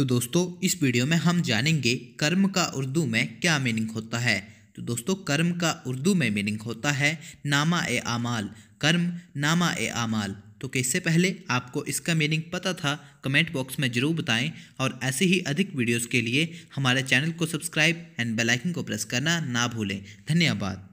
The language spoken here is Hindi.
तो दोस्तों इस वीडियो में हम जानेंगे कर्म का उर्दू में क्या मीनिंग होता है तो दोस्तों कर्म का उर्दू में मीनिंग होता है नामा ए आमाल कर्म नामा ए आमाल तो कैसे पहले आपको इसका मीनिंग पता था कमेंट बॉक्स में ज़रूर बताएं और ऐसे ही अधिक वीडियोस के लिए हमारे चैनल को सब्सक्राइब एंड बेल आइकन को प्रेस करना ना भूलें धन्यवाद